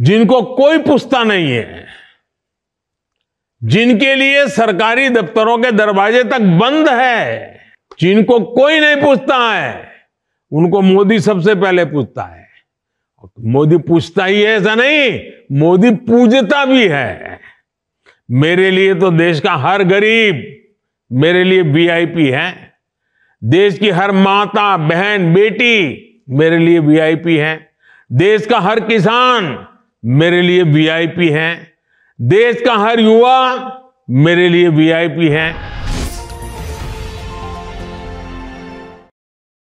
जिनको कोई पूछता नहीं है जिनके लिए सरकारी दफ्तरों के दरवाजे तक बंद है जिनको कोई नहीं पूछता है उनको मोदी सबसे पहले पूछता है मोदी पूछता ही है ऐसा नहीं मोदी पूजता भी है मेरे लिए तो देश का हर गरीब मेरे लिए वीआईपी है देश की हर माता बहन बेटी मेरे लिए वीआईपी है देश का हर किसान मेरे लिए वीआईपी हैं देश का हर युवा मेरे लिए वीआईपी है